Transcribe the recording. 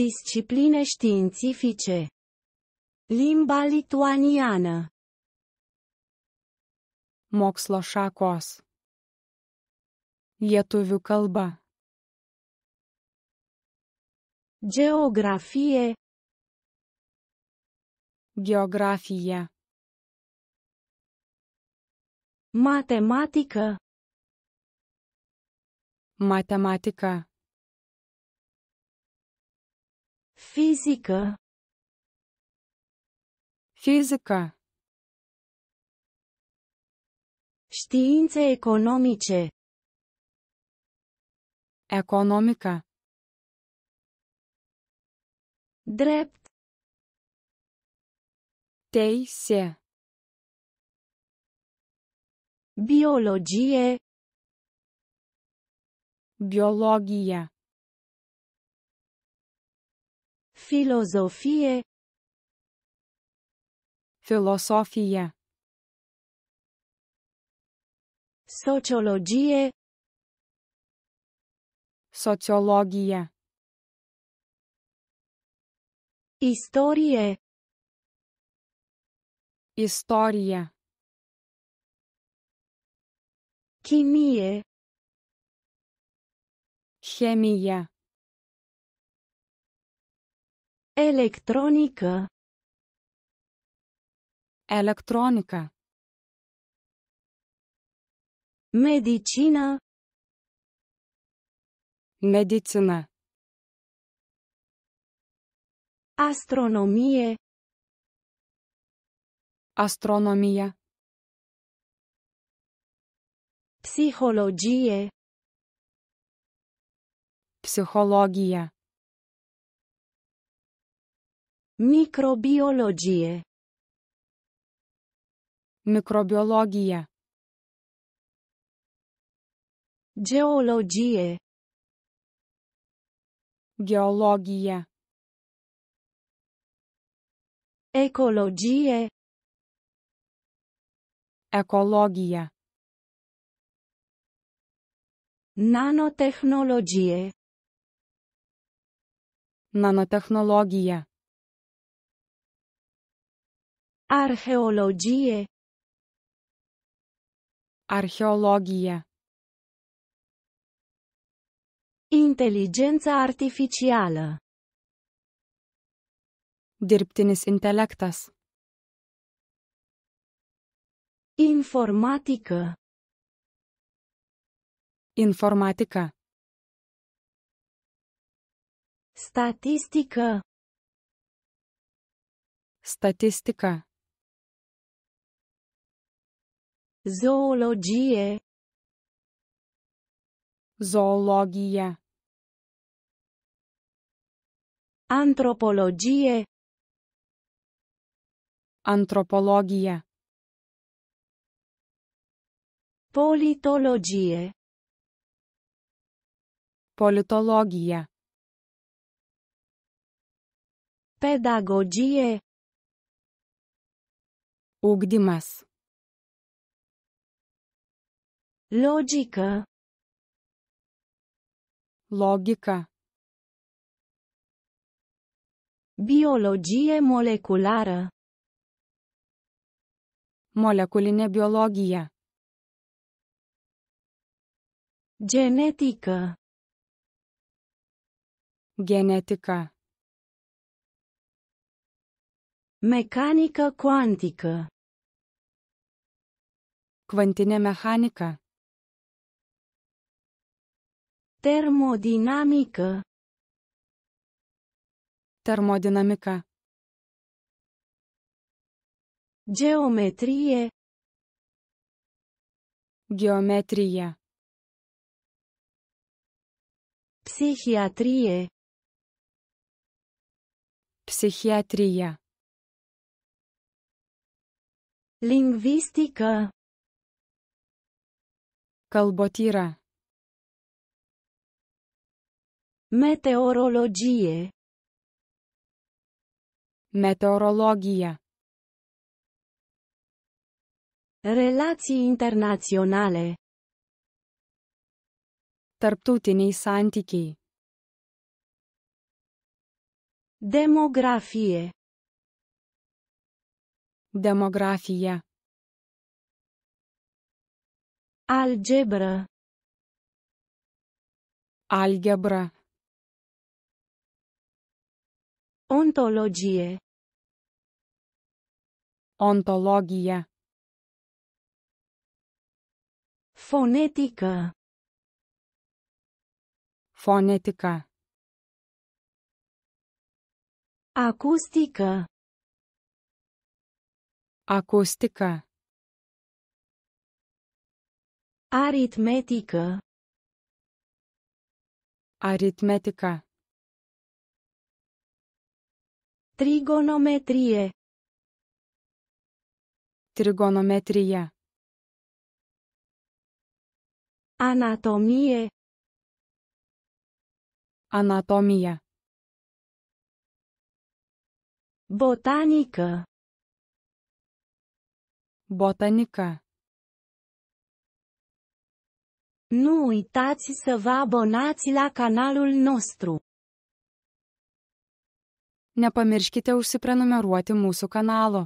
Discipline științifice Limba lituaniană Mokslo šakos Lietuvių kalba Geografie Geografija Matematică Matematika Fizică. Fizică. Științe economice. Economică. Drept. Teise. Biologie. Biologia. filosofie filosofia sociologie sociologia istorie Istoria. Chimie. Chemia. Electronică. Electronică. Medicină. Medicină. Astronomie. Astronomia. Psihologie. Psichologija. Microbiologie. Mikrobiologija. Geologie. Geologija. Ekologie. Ekologija. Nanotehnologie. Nanotehnologija. Arheologie Arheologie Inteligența artificială Dirbtinis intelectas. Informatică Informatică Statistică Statistică Zoologie. Zoologija. Antropologie. Antropologija. Politologie. Politologija. Pedagogie. Ugdymas. Logika. Logika. Biologie moleculară. Molekulinė biologija. Genetică. Genetika. Mecanică cuantică. Kvantinė mechanika. Termodinamică Termodinamica Geometrie Geometrie Psihiatrie Psihiatria Lingvistică Kalbotyra Meteorologie. Meteorologia. Relații internaționale. Tărptutinii santichii Demografie. demografia, Algebra. Algebra. Ontologie. Ontologie. Fonetică. Fonetică. Acustică. Acustică. Aritmetică. Aritmetică. Trigonometrie. Trigonometrie. Anatomie. Anatomie. Botanică. Botanică. Nu uitați să vă abonați la canalul nostru. Nepamirškite užsiprenumeruoti mūsų kanalo.